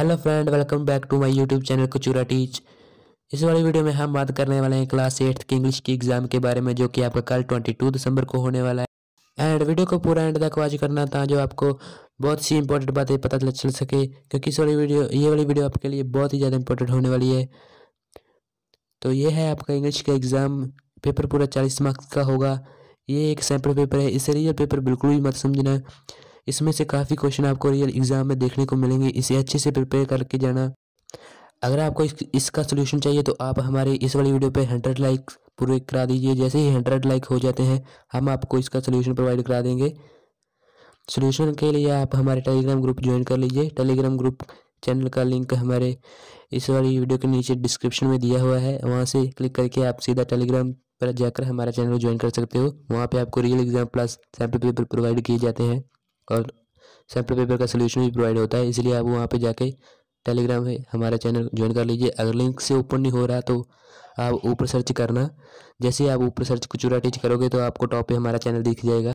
hello friend welcome back to my YouTube channel कचूरा टीच इस वाली वीडियो में हम बात करने वाले हैं क्लास एट्थ की इंग्लिश की एग्ज़ाम के बारे में जो कि आपका कल 22 दिसंबर को होने वाला है एंड वीडियो को पूरा एंड तक वॉच करना था जो आपको बहुत सी इंपॉर्टेंट बातें पता चल सके क्योंकि इस वाली वीडियो ये वाली वीडियो आपके लिए बहुत ही ज़्यादा इंपॉर्टेंट होने वाली है तो ये है आपका इंग्लिश का एग्ज़ाम पेपर पूरा चालीस मार्क्स का होगा ये एक सैम्पल पेपर है इसे रियल पेपर बिल्कुल भी मत समझना इसमें से काफ़ी क्वेश्चन आपको रियल एग्ज़ाम में देखने को मिलेंगे इसे अच्छे से प्रिपेयर करके जाना अगर आपको इस, इसका सोल्यूशन चाहिए तो आप हमारे इस वाली वीडियो पर हंड्रेड लाइक पूरे करा दीजिए जैसे ही हंड्रेड लाइक हो जाते हैं हम आपको इसका सोल्यूशन प्रोवाइड करा देंगे सोल्यूशन के लिए आप हमारे टेलीग्राम ग्रुप ज्वाइन कर लीजिए टेलीग्राम ग्रुप चैनल का लिंक हमारे इस वाली वीडियो के नीचे डिस्क्रिप्शन में दिया हुआ है वहाँ से क्लिक करके आप सीधा टेलीग्राम पर जाकर हमारा चैनल ज्वाइन कर सकते हो वहाँ पे आपको real exam plus sample paper provide किए जाते हैं और सैम्पल पेपर का सोल्यूशन भी प्रोवाइड होता है इसलिए आप वहाँ पर जाके टेलीग्राम है हमारा चैनल ज्वाइन कर लीजिए अगर लिंक से ओपन नहीं हो रहा तो आप ऊपर सर्च करना जैसे आप ऊपर सर्च कुचूरा टीच करोगे तो आपको टॉप पे हमारा चैनल दिख जाएगा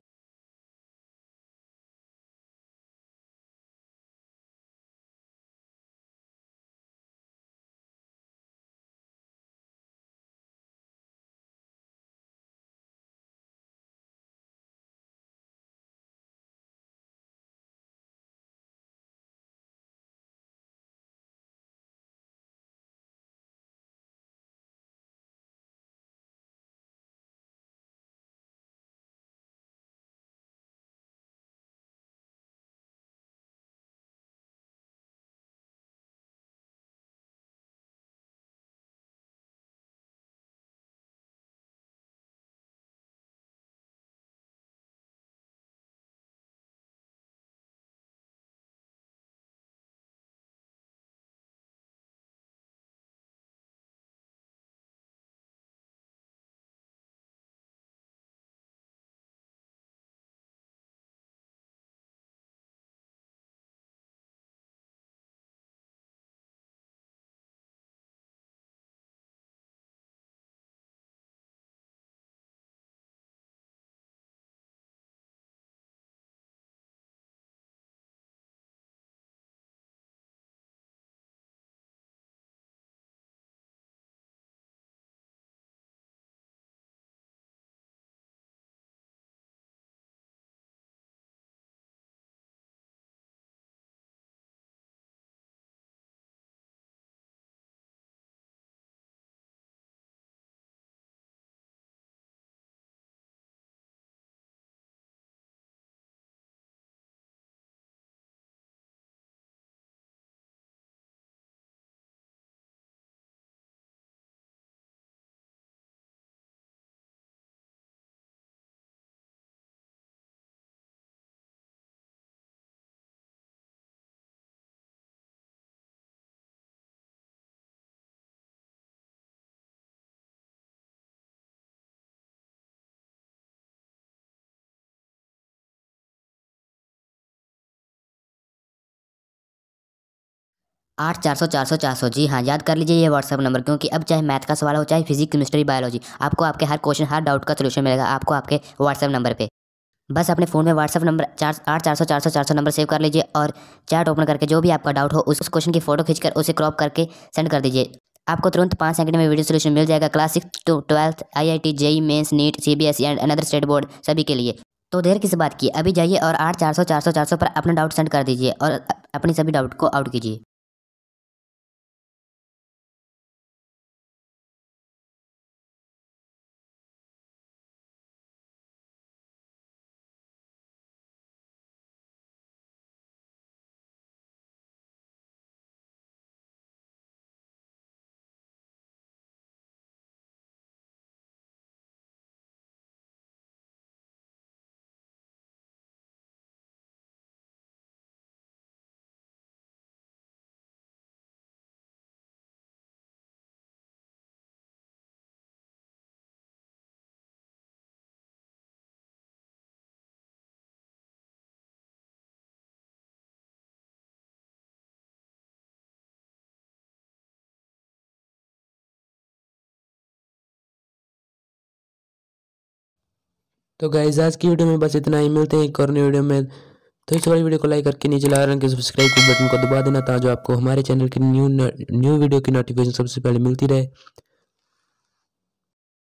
आठ चार सौ चार सौ चार सौ जी हाँ याद कर लीजिए ये व्हाट्सअप नंबर क्योंकि अब चाहे मैथ का सवाल हो चाहे फिजिक्स केमिस्ट्री बायोलॉजी आपको आपके हर क्वेश्चन हर डाउट का सोल्यूशन मिलेगा आपको आपके व्हाट्सअप नंबर पर बस अपने फ़ोन में व्हाट्सअप नंबर चार आठ चार सौ चार सौ चार सौ नंबर सेव कर लीजिए और चैट ओपन करके जो भी आपका डाउट हो उस क्वेश्चन की फ़ोटो खींचकर उसे क्रॉप करके सेंड कर दीजिए आपको तुरंत पाँच सेकंड में वीडियो सोल्यूशन मिल जाएगा class six to twelfth I I T JEE Mains NEET C B S and another state board सभी के लिए तो देर किस बात की अभी जाइए और आठ चार सौ चार सौ चार सौ पर अपना डाउट सेंड कर दीजिए और अपनी सभी डाउट को आउट कीजिए तो गाइज आज की वीडियो में बस इतना ही मिलते हैं एक और नई वीडियो में तो इस वाली वीडियो को लाइक करके नीचे लाल रंग के सब्सक्राइब के बटन को दबा देना ताकि आपको हमारे चैनल की न्यू न्यू वीडियो की नोटिफिकेशन सबसे पहले मिलती रहे